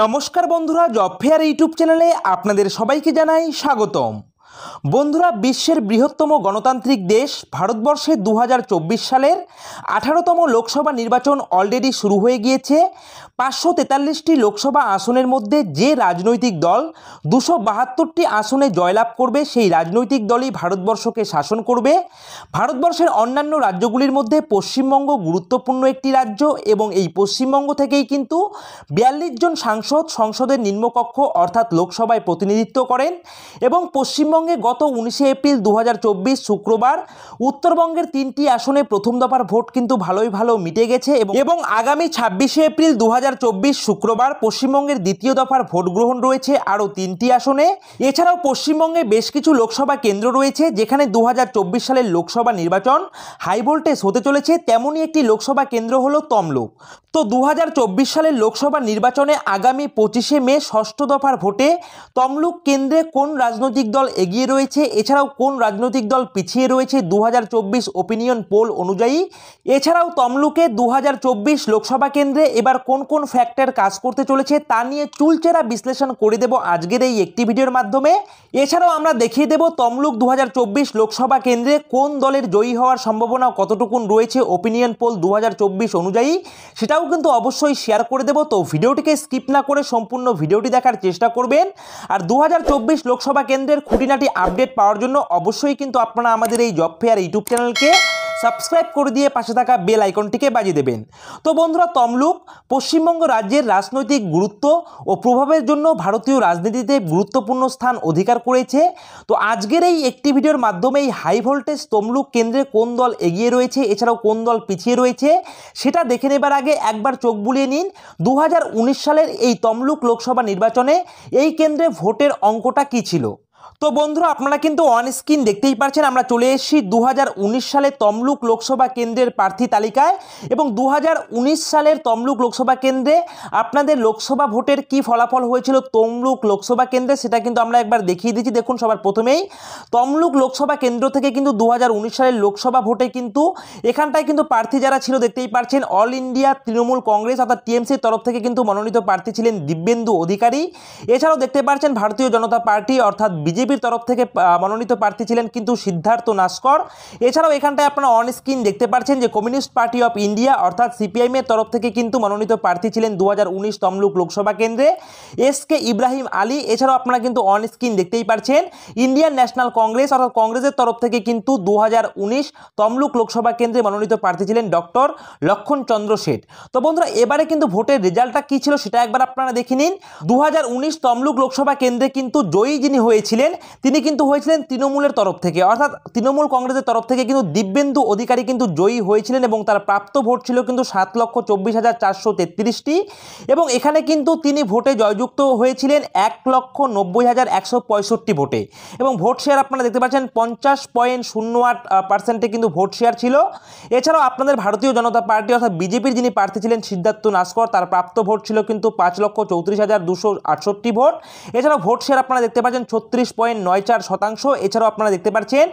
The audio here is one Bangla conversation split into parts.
নমস্কার বন্ধুরা জব ফেয়ার ইউটিউব চ্যানেলে আপনাদের সবাইকে জানাই স্বাগতম বন্ধুরা বিশ্বের বৃহত্তম গণতান্ত্রিক দেশ ভারতবর্ষে দু সালের আঠারোতম লোকসভা নির্বাচন অলরেডি শুরু হয়ে গিয়েছে পাঁচশো তেতাল্লিশটি লোকসভা আসনের মধ্যে যে রাজনৈতিক দল দুশো বাহাত্তরটি আসনে জয়লাভ করবে সেই রাজনৈতিক দলই ভারতবর্ষকে শাসন করবে ভারতবর্ষের অন্যান্য রাজ্যগুলির মধ্যে পশ্চিমবঙ্গ গুরুত্বপূর্ণ একটি রাজ্য এবং এই পশ্চিমবঙ্গ থেকেই কিন্তু বিয়াল্লিশ জন সাংসদ সংসদের নিম্নকক্ষ অর্থাৎ লোকসভায় প্রতিনিধিত্ব করেন এবং পশ্চিমবঙ্গ পশ্চিমবঙ্গে গত উনিশে এপ্রিল দু শুক্রবার উত্তরবঙ্গের তিনটি আসনে প্রথম দফার ভোট কিন্তু ভালোই ভালো মিটে গেছে এবং আগামী ছাব্বিশে এপ্রিল দু শুক্রবার পশ্চিমবঙ্গের দ্বিতীয় দফার ভোট গ্রহণ রয়েছে আরও তিনটি আসনে এছাড়াও পশ্চিমবঙ্গে বেশ কিছু লোকসভা কেন্দ্র রয়েছে যেখানে দু সালের লোকসভা নির্বাচন হাই ভোল্টেজ হতে চলেছে তেমনই একটি লোকসভা কেন্দ্র হলো তমলুক তো দু সালের লোকসভা নির্বাচনে আগামী পঁচিশে মে ষষ্ঠ দফার ভোটে তমলুক কেন্দ্রে কোন রাজনৈতিক দল এগিয়ে এগিয়ে রয়েছে এছাড়াও কোন রাজনৈতিক দল পিছিয়ে রয়েছে দু ওপিনিয়ন পোল অনুযায়ী এছাড়াও তমলুকে দু লোকসভা কেন্দ্রে এবার কোন কোন ফ্যাক্টর কাজ করতে চলেছে তা নিয়ে চুলচেরা বিশ্লেষণ করে দেব আজকের এই একটি ভিডিওর মাধ্যমে এছাড়াও আমরা দেখিয়ে দেব তমলুক দু লোকসভা কেন্দ্রে কোন দলের জয়ী হওয়ার সম্ভাবনা কতটুকুন রয়েছে ওপিনিয়ন পোল দু অনুযায়ী সেটাও কিন্তু অবশ্যই শেয়ার করে দেব তো ভিডিওটিকে স্কিপ না করে সম্পূর্ণ ভিডিওটি দেখার চেষ্টা করবেন আর দু লোকসভা কেন্দ্রের খুঁটিনাটি পরবর্তী আপডেট পাওয়ার জন্য অবশ্যই কিন্তু আপনারা আমাদের এই জব ফেয়ার ইউটিউব চ্যানেলকে সাবস্ক্রাইব করে দিয়ে পাশে থাকা বেল আইকনটিকে বাজিয়ে দেবেন তো বন্ধুরা তমলুক পশ্চিমবঙ্গ রাজ্যের রাজনৈতিক গুরুত্ব ও প্রভাবের জন্য ভারতীয় রাজনীতিতে গুরুত্বপূর্ণ স্থান অধিকার করেছে তো আজকের এই একটি ভিডিওর মাধ্যমে এই হাই ভোল্টেজ তমলুক কেন্দ্রে কোন দল এগিয়ে রয়েছে এছাড়াও কোন দল পিছিয়ে রয়েছে সেটা দেখে নেবার আগে একবার চোখ বুলিয়ে নিন দু সালের এই তমলুক লোকসভা নির্বাচনে এই কেন্দ্রে ভোটের অঙ্কটা কী ছিল তো বন্ধুরা আপনারা কিন্তু অন স্ক্রিন দেখতেই পারছেন আমরা চলে এসেছি দু সালে তমলুক লোকসভা কেন্দ্রের প্রার্থী তালিকায় এবং দু সালের তমলুক লোকসভা কেন্দ্রে আপনাদের লোকসভা ভোটের কি ফলাফল হয়েছিল তমলুক লোকসভা কেন্দ্রে সেটা কিন্তু আমরা একবার দেখিয়ে দিচ্ছি দেখুন সবার প্রথমেই তমলুক লোকসভা কেন্দ্র থেকে কিন্তু দু সালের লোকসভা ভোটে কিন্তু এখানটায় কিন্তু প্রার্থী যারা ছিল দেখতেই পারছেন অল ইন্ডিয়া তৃণমূল কংগ্রেস অর্থাৎ টিএমসির তরফ থেকে কিন্তু মনোনীত প্রার্থী ছিলেন দিব্যেন্দু অধিকারী এছাড়াও দেখতে পাচ্ছেন ভারতীয় জনতা পার্টি অর্থাৎ বিজেপি বিএনপির তরফ থেকে মনোনীত প্রার্থী ছিলেন কিন্তু সিদ্ধার্থ নাস্কর এছাড়াও এখানটায় আপনারা অন স্ক্রিন দেখতে পাচ্ছেন যে কমিউনিস্ট পার্টি অফ ইন্ডিয়া অর্থাৎ সিপিআইএমের তরফ থেকে কিন্তু মনোনীত প্রার্থী ছিলেন দু তমলুক লোকসভা কেন্দ্রে এস কে ইব্রাহিম আলী এছাড়াও আপনারা কিন্তু অন স্ক্রিন দেখতেই পাচ্ছেন ইন্ডিয়ান ন্যাশনাল কংগ্রেস অর্থাৎ কংগ্রেসের তরফ থেকে কিন্তু দু তমলুক লোকসভা কেন্দ্রে মনোনীত প্রার্থী ছিলেন ডক্টর লক্ষণ চন্দ্র শেঠ তো বন্ধুরা এবারে কিন্তু ভোটের রেজাল্টটা কী ছিল সেটা একবার আপনারা দেখে নিন দু তমলুক লোকসভা কেন্দ্রে কিন্তু জয়ী যিনি হয়েছিলেন ছিলেন তিনি কিন্তু হয়েছিলেন তৃণমূলের তরফ থেকে অর্থাৎ তৃণমূল কংগ্রেসের তরফ থেকে কিন্তু দিব্যেন্দু অধিকারী কিন্তু জয়ী হয়েছিলেন এবং তার প্রাপ্ত ভোট ছিল কিন্তু সাত লক্ষ চব্বিশ হাজার চারশো তেত্রিশটি এবং এখানে কিন্তু তিনি ভোটে জয়যুক্ত হয়েছিলেন এক লক্ষ নব্বই হাজার একশো পঁয়ষট্টি ভোটে এবং ভোট শেয়ার আপনারা দেখতে পাচ্ছেন পঞ্চাশ পয়েন্ট শূন্য আট পার্সেন্টে কিন্তু ভোট শেয়ার ছিল এছাড়াও আপনাদের ভারতীয় জনতা পার্টি অর্থাৎ বিজেপির যিনি প্রার্থী ছিলেন সিদ্ধার্থ নাস্কর তার প্রাপ্ত ভোট ছিল কিন্তু পাঁচ লক্ষ চৌত্রিশ হাজার দুশো আটষট্টি ভোট এছাড়াও ভোট শেয়ার আপনারা দেখতে পাচ্ছেন ছত্রিশ পয়েন্ট নয় চার শতাংশ এছাড়াও আপনারা দেখতে পাচ্ছেন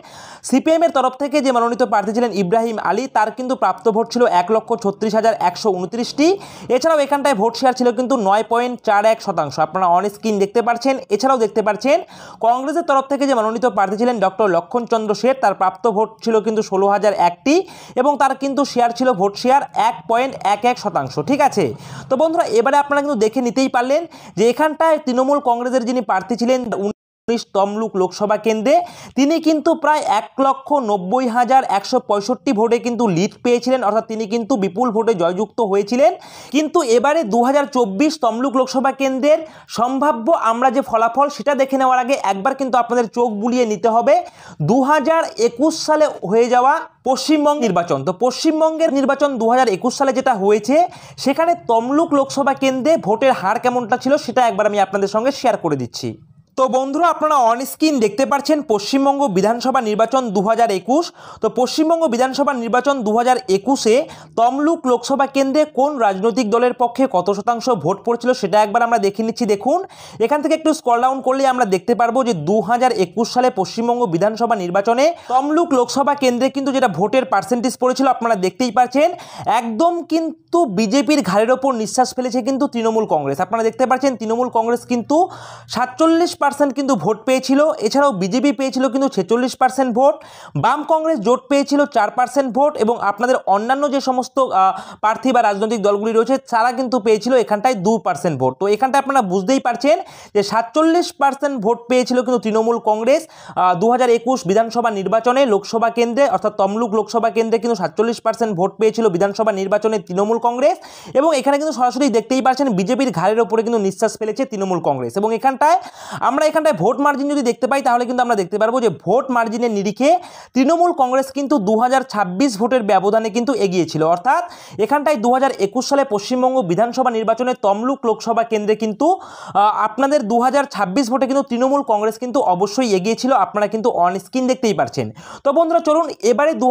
সিপিএমের তরফ থেকে যে মনোনীত প্রার্থী ছিলেন ইব্রাহিম আলী তার কিন্তু প্রাপ্ত ভোট ছিল এক লক্ষ ছত্রিশ হাজার একশো উনত্রিশটি এছাড়াও এখানটায় ভোট শেয়ার ছিল কিন্তু নয় পয়েন্ট চার এক শতাংশ আপনারা অন স্ক্রিন দেখতে পাচ্ছেন এছাড়াও দেখতে পাচ্ছেন কংগ্রেসের তরফ থেকে যে মনোনীত প্রার্থী ছিলেন ডক্টর লক্ষণচন্দ্র শেঠ তার প্রাপ্ত ভোট ছিল কিন্তু ষোলো হাজার একটি এবং তার কিন্তু শেয়ার ছিল ভোট শেয়ার এক পয়েন্ট এক এক শতাংশ ঠিক আছে তো বন্ধুরা এবারে আপনারা কিন্তু দেখে নিতেই পারলেন যে এখানটায় তৃণমূল কংগ্রেসের যিনি প্রার্থী ছিলেন উনিশ তমলুক লোকসভা কেন্দ্রে তিনি কিন্তু প্রায় এক লক্ষ নব্বই হাজার একশো পঁয়ষট্টি ভোটে কিন্তু লিড পেয়েছিলেন অর্থাৎ তিনি কিন্তু বিপুল ভোটে জয়যুক্ত হয়েছিলেন কিন্তু এবারে দু চব্বিশ তমলুক লোকসভা কেন্দ্রের সম্ভাব্য আমরা যে ফলাফল সেটা দেখে নেওয়ার আগে একবার কিন্তু আপনাদের চোখ বুলিয়ে নিতে হবে দু সালে হয়ে যাওয়া পশ্চিমবঙ্গ নির্বাচন তো পশ্চিমবঙ্গের নির্বাচন দু সালে যেটা হয়েছে সেখানে তমলুক লোকসভা কেন্দ্রে ভোটের হার কেমনটা ছিল সেটা একবার আমি আপনাদের সঙ্গে শেয়ার করে দিচ্ছি তো বন্ধুরা আপনারা অন স্ক্রিন দেখতে পাচ্ছেন পশ্চিমবঙ্গ বিধানসভা নির্বাচন দু একুশ তো পশ্চিমবঙ্গ বিধানসভা নির্বাচন দু হাজার একুশে তমলুক লোকসভা কেন্দ্রে কোন রাজনৈতিক দলের পক্ষে কত শতাংশ ভোট পড়ছিল সেটা একবার আমরা দেখে নিচ্ছি দেখুন এখান থেকে একটু স্কল ডাউন করলে আমরা দেখতে পারবো যে দু সালে পশ্চিমবঙ্গ বিধানসভা নির্বাচনে তমলুক লোকসভা কেন্দ্রে কিন্তু যেটা ভোটের পার্সেন্টেজ পড়েছিল আপনারা দেখতেই পাচ্ছেন একদম কিন্তু বিজেপির ঘাড়ের ওপর নিঃশ্বাস ফেলেছে কিন্তু তৃণমূল কংগ্রেস আপনারা দেখতে পাচ্ছেন তৃণমূল কংগ্রেস কিন্তু সাতচল্লিশ পার্সেন্ট কিন্তু ভোট পেয়েছিল এছাড়াও বিজেপি পেয়েছিল কিন্তু ছেচল্লিশ পার্সেন্ট ভোট বাম কংগ্রেস জোট পেয়েছিল চার পার্সেন্ট ভোট এবং আপনাদের অন্যান্য যে সমস্ত প্রার্থী বা রাজনৈতিক দলগুলি রয়েছে তারা কিন্তু পেয়েছিল এখানটায় দু পার্সেন্ট ভোট তো এখানটায় আপনারা বুঝতেই পারছেন যে সাতচল্লিশ পার্সেন্ট ভোট পেয়েছিল কিন্তু তৃণমূল কংগ্রেস দু বিধানসভা নির্বাচনে লোকসভা কেন্দ্রে অর্থাৎ তমলুক লোকসভা কেন্দ্রে কিন্তু সাতচল্লিশ পার্সেন্ট ভোট পেয়েছিল বিধানসভা নির্বাচনে তৃণমূল কংগ্রেস এবং এখানে কিন্তু সরাসরি দেখতেই পারছেন বিজেপির ঘাড়ের ওপরে কিন্তু নিঃশ্বাস ফেলেছে তৃণমূল কংগ্রেস এবং এখানটায় আমরা আমরা এখানটায় ভোট মার্জিন যদি দেখতে পাই তাহলে কিন্তু আমরা দেখতে পারবো যে ভোট মার্জিনের নিরিখে তৃণমূল কংগ্রেস কিন্তু দু ভোটের ব্যবধানে কিন্তু এগিয়েছিল অর্থাৎ এখানটায় দু সালে পশ্চিমবঙ্গ বিধানসভা নির্বাচনে তমলুক লোকসভা কেন্দ্রে কিন্তু আপনাদের দু ভোটে কিন্তু তৃণমূল কংগ্রেস কিন্তু অবশ্যই এগিয়েছিল আপনারা কিন্তু অন স্ক্রিন দেখতেই পারছেন তো বন্ধুরা চলুন এবারে দু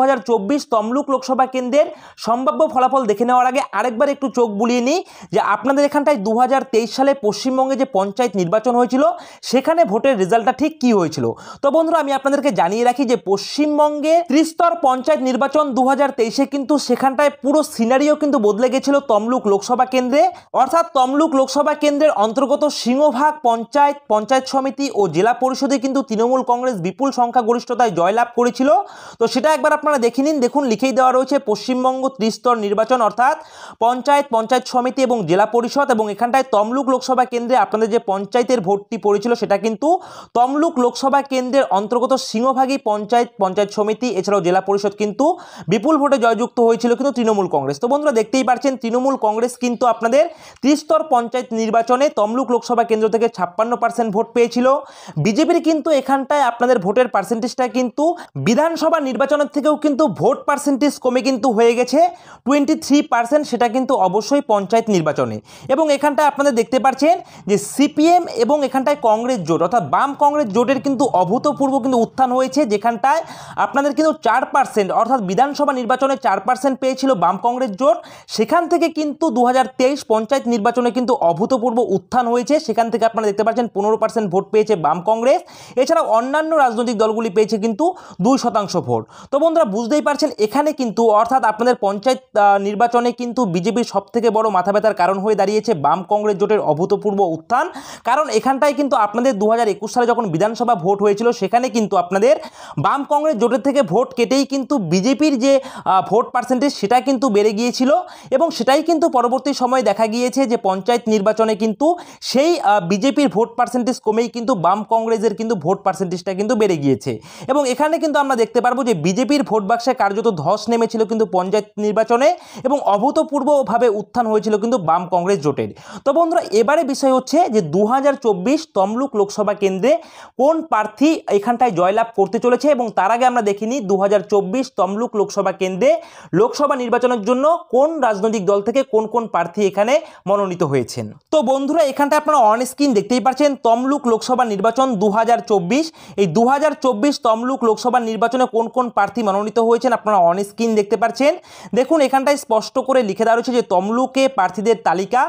তমলুক লোকসভা কেন্দ্রের সম্ভাব্য ফলাফল দেখে নেওয়ার আগে আরেকবার একটু চোখ বুলিয়ে নিই যে আপনাদের এখানটায় দু সালে পশ্চিমবঙ্গে যে পঞ্চায়েত নির্বাচন হয়েছিল সেখানে ভোটের রেজাল্টটা ঠিক কি হয়েছিল তো বন্ধুরা আমি আপনাদেরকে জানিয়ে রাখি যে পশ্চিমবঙ্গে ত্রিস্তর পঞ্চায়েত নির্বাচন দু হাজার কিন্তু সেখানটায় পুরো সিনারিও কিন্তু বদলে গেছিল তমলুক লোকসভা কেন্দ্রে অর্থাৎ তমলুক লোকসভা কেন্দ্রের অন্তর্গত সিংহভাগ পঞ্চায়েত পঞ্চায়েত সমিতি ও জেলা পরিষদে কিন্তু তৃণমূল কংগ্রেস বিপুল সংখ্যাগরিষ্ঠতায় জয়লাভ করেছিল তো সেটা একবার আপনারা দেখে নিন দেখুন লিখেই দেওয়া রয়েছে পশ্চিমবঙ্গ ত্রিস্তর নির্বাচন অর্থাৎ পঞ্চায়েত পঞ্চায়েত সমিতি এবং জেলা পরিষদ এবং এখানটায় তমলুক লোকসভা কেন্দ্রে আপনাদের যে পঞ্চায়েতের ভোটটি পড়েছিল সেটা কিন্তু তমলুক লোকসভা কেন্দ্রের অন্তর্গত সিংহভাগী পঞ্চায়েত পঞ্চায়েত সমিতি এছাড়াও জেলা পরিষদ কিন্তু বিপুল ভোটে জয়যুক্ত হয়েছিল কিন্তু তৃণমূল কংগ্রেস তো বন্ধুরা দেখতেই পাচ্ছেন তৃণমূল কংগ্রেস কিন্তু আপনাদের ত্রিস্তর পঞ্চায়েত নির্বাচনে তমলুক লোকসভা কেন্দ্র থেকে ছাপ্পান্ন পার্সেন্ট ভোট পেয়েছিল বিজেপির কিন্তু এখানটায় আপনাদের ভোটের পার্সেন্টেজটা কিন্তু বিধানসভা নির্বাচনের থেকেও কিন্তু ভোট পার্সেন্টেজ কমে কিন্তু হয়ে গেছে টোয়েন্টি থ্রি পার্সেন্ট সেটা কিন্তু অবশ্যই পঞ্চায়েত নির্বাচনে এবং এখানটায় আপনাদের দেখতে পাচ্ছেন যে সিপিএম এবং এখানটায় কংগ্রেস কংগ্রেস জোট অর্থাৎ বাম কংগ্রেস জোটের কিন্তু অভূতপূর্ব কিন্তু উত্থান হয়েছে যেখানটায় আপনাদের কিন্তু চার পার্সেন্ট অর্থাৎ বিধানসভা নির্বাচনে চার পার্সেন্ট পেয়েছিল বাম কংগ্রেস জোট সেখান থেকে কিন্তু দু পঞ্চায়েত নির্বাচনে কিন্তু অভূতপূর্ব উত্থান হয়েছে সেখান থেকে আপনারা দেখতে পাচ্ছেন পনেরো পার্সেন্ট ভোট পেয়েছে বাম কংগ্রেস এছাড়াও অন্যান্য রাজনৈতিক দলগুলি পেয়েছে কিন্তু দুই শতাংশ ভোট তো বন্ধুরা বুঝতেই পারছেন এখানে কিন্তু অর্থাৎ আপনাদের পঞ্চায়েত নির্বাচনে কিন্তু বিজেপির সবথেকে বড় মাথা ব্যথার কারণ হয়ে দাঁড়িয়েছে বাম কংগ্রেস জোটের অভূতপূর্ব উত্থান কারণ এখানটায় কিন্তু আপনার আপনাদের দু সালে যখন বিধানসভা ভোট হয়েছিল সেখানে কিন্তু আপনাদের বাম কংগ্রেস জোটের থেকে ভোট কেটেই কিন্তু বিজেপির যে ভোট পার্সেন্টেজ সেটা কিন্তু বেড়ে গিয়েছিল এবং সেটাই কিন্তু পরবর্তী সময় দেখা গিয়েছে যে পঞ্চায়েত নির্বাচনে কিন্তু সেই বিজেপির ভোট পার্সেন্টেজ কমেই কিন্তু বাম কংগ্রেসের কিন্তু ভোট পার্সেন্টেজটা কিন্তু বেড়ে গিয়েছে এবং এখানে কিন্তু আমরা দেখতে পারবো যে বিজেপির ভোট বাক্সে কার্যত ধস নেমেছিল কিন্তু পঞ্চায়েত নির্বাচনে এবং অভূতপূর্বভাবে উত্থান হয়েছিল কিন্তু বাম কংগ্রেস জোটের তো বন্ধুরা এবারে বিষয় হচ্ছে যে দু তমলুক কামরূপ লোকসভা কেন্দ্রে কোন প্রার্থী এখানটায় জয়লাভ করতে চলেছে এবং তার আগে আমরা দেখিনি দু তমলুক লোকসভা কেন্দ্রে লোকসভা নির্বাচনের জন্য কোন রাজনৈতিক দল থেকে কোন কোন প্রার্থী এখানে মনোনীত হয়েছেন তো বন্ধুরা এখানটায় আপনারা অন স্ক্রিন দেখতেই পাচ্ছেন তমলুক লোকসভা নির্বাচন দু এই দু তমলুক লোকসভা নির্বাচনে কোন কোন প্রার্থী মনোনীত হয়েছেন আপনারা অন স্ক্রিন দেখতে পাচ্ছেন দেখুন এখানটায় স্পষ্ট করে লিখে দেওয়া রয়েছে যে তমলুকে প্রার্থীদের তালিকা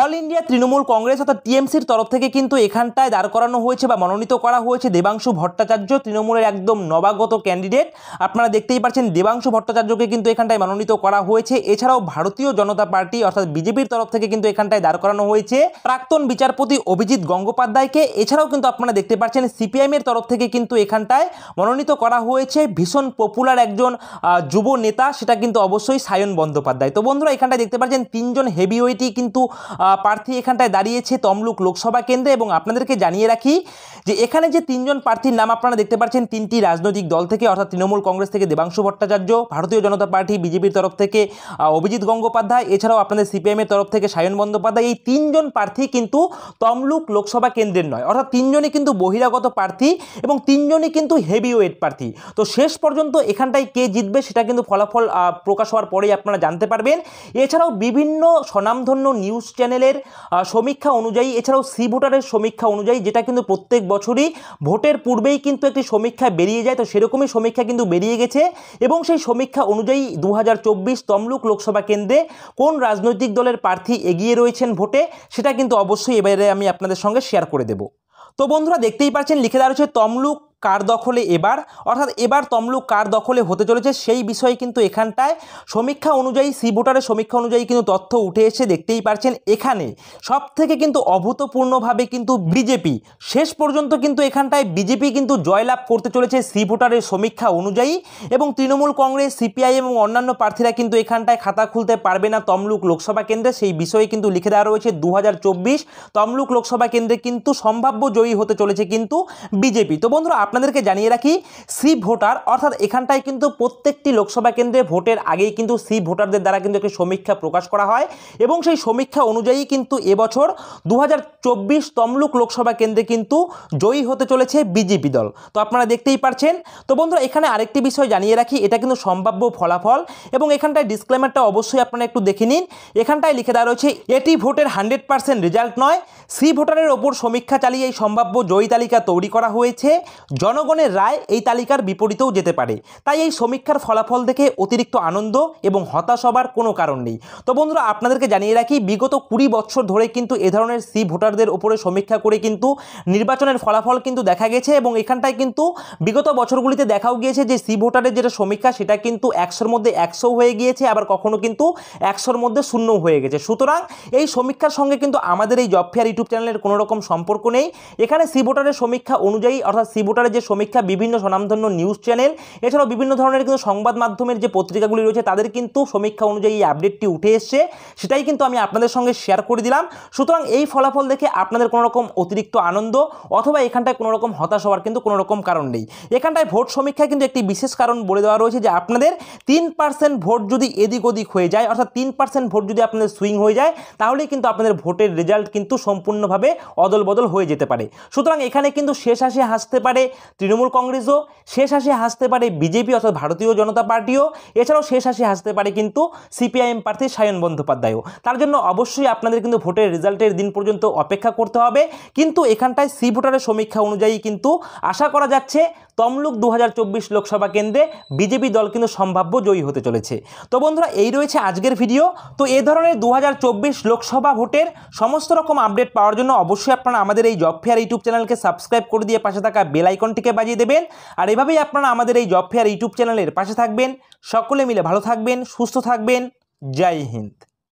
অল ইন্ডিয়া তৃণমূল কংগ্রেস অর্থাৎ টিএমসির তরফ থেকে কিন্তু এখানটায় দাঁড় করানো হয়েছে বা মনোনীত করা হয়েছে দেবাংশু ভট্টাচার্য তৃণমূলের একদম নবাগত ক্যান্ডিডেট আপনারা দেখতেই পাচ্ছেন দেবাংশু ভট্টাচার্যকে কিন্তু এখানটায় মনোনীত করা হয়েছে এছাড়াও ভারতীয় জনতা পার্টি অর্থাৎ বিজেপির তরফ থেকে কিন্তু এখানটায় দাঁড় করানো হয়েছে প্রাক্তন বিচারপতি অভিজিৎ গঙ্গোপাধ্যায়কে এছাড়াও কিন্তু আপনারা দেখতে পাচ্ছেন সিপিআইএমের তরফ থেকে কিন্তু এখানটায় মনোনীত করা হয়েছে ভীষণ পপুলার একজন যুব নেতা সেটা কিন্তু অবশ্যই সায়ন বন্দ্যোপাধ্যায় তো বন্ধুরা এখানটায় দেখতে পাচ্ছেন তিনজন হেভিওয়েটই কিন্তু প্রার্থী এখানটায় দাঁড়িয়েছে তমলুক লোকসভা কেন্দ্রে এবং আপনাদেরকে জানিয়ে রাখি যে এখানে যে তিনজন প্রার্থীর নাম আপনারা দেখতে পাচ্ছেন তিনটি রাজনৈতিক দল থেকে অর্থাৎ তৃণমূল কংগ্রেস থেকে দেবাংশু ভট্টাচার্য ভারতীয় জনতা পার্টি বিজেপির তরফ থেকে অভিজিৎ গঙ্গোপাধ্যায় এছাড়াও আপনাদের সিপিএমের তরফ থেকে সায়ন বন্দ্যোপাধ্যায় এই তিনজন প্রার্থী কিন্তু তমলুক লোকসভা কেন্দ্রের নয় অর্থাৎ তিনজনই কিন্তু বহিরাগত প্রার্থী এবং তিনজনই কিন্তু হেভি ওয়েট প্রার্থী তো শেষ পর্যন্ত এখানটায় কে জিতবে সেটা কিন্তু ফলাফল প্রকাশ হওয়ার পরেই আপনারা জানতে পারবেন এছাড়াও বিভিন্ন স্বনামধন্য নিউজ চ্যানেলের সমীক্ষা অনুযায়ী এছাড়াও সি ভোটারের সমীক্ষা অনুযায়ী যেটা কিন্তু প্রত্যেক বছরই ভোটের পূর্বেই কিন্তু একটি সমীক্ষা বেরিয়ে যায় তো সেরকমই সমীক্ষা কিন্তু বেরিয়ে গেছে এবং সেই সমীক্ষা অনুযায়ী দু তমলুক লোকসভা কেন্দ্রে কোন রাজনৈতিক দলের প্রার্থী এগিয়ে রয়েছেন ভোটে সেটা কিন্তু অবশ্যই এবারে আমি আপনাদের সঙ্গে শেয়ার করে দেব তো বন্ধুরা দেখতেই পাচ্ছেন লিখে দেওয়া রয়েছে তমলুক কার দখলে এবার অর্থাৎ এবার তমলুক কার দখলে হতে চলেছে সেই বিষয়ে কিন্তু এখানটায় সমীক্ষা অনুযায়ী সি ভোটারের সমীক্ষা অনুযায়ী কিন্তু তথ্য উঠে এসে দেখতেই পারছেন এখানে সব থেকে কিন্তু অভূতপূর্ণভাবে কিন্তু বিজেপি শেষ পর্যন্ত কিন্তু এখানটায় বিজেপি কিন্তু জয়লাভ করতে চলেছে সি ভোটারের সমীক্ষা অনুযায়ী এবং তৃণমূল কংগ্রেস সিপিআই এবং অন্যান্য প্রার্থীরা কিন্তু এখানটায় খাতা খুলতে পারবে না তমলুক লোকসভা কেন্দ্রে সেই বিষয়ে কিন্তু লিখে দেওয়া রয়েছে দু তমলুক লোকসভা কেন্দ্রে কিন্তু সম্ভাব্য জয়ী হতে চলেছে কিন্তু বিজেপি তো বন্ধুরা আপনাদেরকে জানিয়ে রাখি সি ভোটার অর্থাৎ এখানটায় কিন্তু প্রত্যেকটি লোকসভা কেন্দ্রে ভোটের আগেই কিন্তু সি ভোটারদের দ্বারা কিন্তু একটি সমীক্ষা প্রকাশ করা হয় এবং সেই সমীক্ষা অনুযায়ী কিন্তু এবছর দু হাজার চব্বিশ তমলুক লোকসভা কেন্দ্রে কিন্তু জয়ী হতে চলেছে বিজেপি দল তো আপনারা দেখতেই পারছেন তো বন্ধুরা এখানে আরেকটি বিষয় জানিয়ে রাখি এটা কিন্তু সম্ভাব্য ফলাফল এবং এখানটায় ডিসক্লেমারটা অবশ্যই আপনারা একটু দেখে নিন এখানটায় লিখে দেওয়া রয়েছে এটি ভোটের হান্ড্রেড পার্সেন্ট রেজাল্ট নয় সি ভোটারের ওপর সমীক্ষা চালিয়ে এই সম্ভাব্য জয়ী তালিকা তৈরি করা হয়েছে জনগণের রায় এই তালিকার বিপরীতেও যেতে পারে তাই এই সমীক্ষার ফলাফল দেখে অতিরিক্ত আনন্দ এবং হতাশ হবার কোনো কারণ নেই তো বন্ধুরা আপনাদেরকে জানিয়ে রাখি বিগত কুড়ি বছর ধরে কিন্তু এ ধরনের সি ভোটারদের ওপরে সমীক্ষা করে কিন্তু নির্বাচনের ফলাফল কিন্তু দেখা গেছে এবং এখানটায় কিন্তু বিগত বছরগুলিতে দেখাও গিয়েছে যে সি ভোটারের যেটা সমীক্ষা সেটা কিন্তু একশোর মধ্যে একশো হয়ে গিয়েছে আবার কখনো কিন্তু একশোর মধ্যে শূন্য হয়ে গেছে সুতরাং এই সমীক্ষার সঙ্গে কিন্তু আমাদের এই জব ফেয়ার ইউটিউব চ্যানেলের কোনো রকম সম্পর্ক নেই এখানে সি ভোটারের সমীক্ষা অনুযায়ী অর্থাৎ সি ভোটার সরকারের যে সমীক্ষা বিভিন্ন স্বনামধন্য নিউজ চ্যানেল এছাড়াও বিভিন্ন ধরনের কিন্তু সংবাদ মাধ্যমের যে পত্রিকাগুলি রয়েছে তাদের কিন্তু সমীক্ষা অনুযায়ী এই আপডেটটি উঠে এসছে সেটাই কিন্তু আমি আপনাদের সঙ্গে শেয়ার করে দিলাম সুতরাং এই ফলাফল দেখে আপনাদের কোনো রকম অতিরিক্ত আনন্দ অথবা এখানটায় কোনো রকম হতাশ হওয়ার কিন্তু কোনো রকম কারণ নেই এখানটায় ভোট সমীক্ষায় কিন্তু একটি বিশেষ কারণ বলে দেওয়া রয়েছে যে আপনাদের তিন পার্সেন্ট ভোট যদি এদিক ওদিক হয়ে যায় অর্থাৎ তিন পার্সেন্ট ভোট যদি আপনাদের সুইং হয়ে যায় তাহলেই কিন্তু আপনাদের ভোটের রেজাল্ট কিন্তু সম্পূর্ণভাবে অদল বদল হয়ে যেতে পারে সুতরাং এখানে কিন্তু শেষ হাসি হাসতে পারে তৃণমূল কংগ্রেসও শেষ হাসি হাসতে পারে বিজেপি অর্থাৎ ভারতীয় জনতা পার্টিও এছাড়াও শেষ হাসি হাসতে পারে কিন্তু সিপিআইএম প্রার্থী সায়ন বন্দ্যোপাধ্যায়ও তার জন্য অবশ্যই আপনাদের কিন্তু ভোটের রেজাল্টের দিন পর্যন্ত অপেক্ষা করতে হবে কিন্তু এখানটায় সি ভোটারের সমীক্ষা অনুযায়ী কিন্তু আশা করা যাচ্ছে তমলুক দু লোকসভা কেন্দ্রে বিজেপি দল কিন্তু সম্ভাব্য জয়ী হতে চলেছে তো বন্ধুরা এই রয়েছে আজকের ভিডিও তো এ ধরনের দু লোকসভা ভোটের সমস্ত রকম আপডেট পাওয়ার জন্য অবশ্যই আপনারা আমাদের এই জব ফেয়ার ইউটিউব চ্যানেলকে সাবস্ক্রাইব করে দিয়ে পাশে থাকা বেল আইকনটিকে বাজিয়ে দেবেন আর এভাবেই আপনারা আমাদের এই জব ফেয়ার ইউটিউব চ্যানেলের পাশে থাকবেন সকলে মিলে ভালো থাকবেন সুস্থ থাকবেন জয় হিন্দ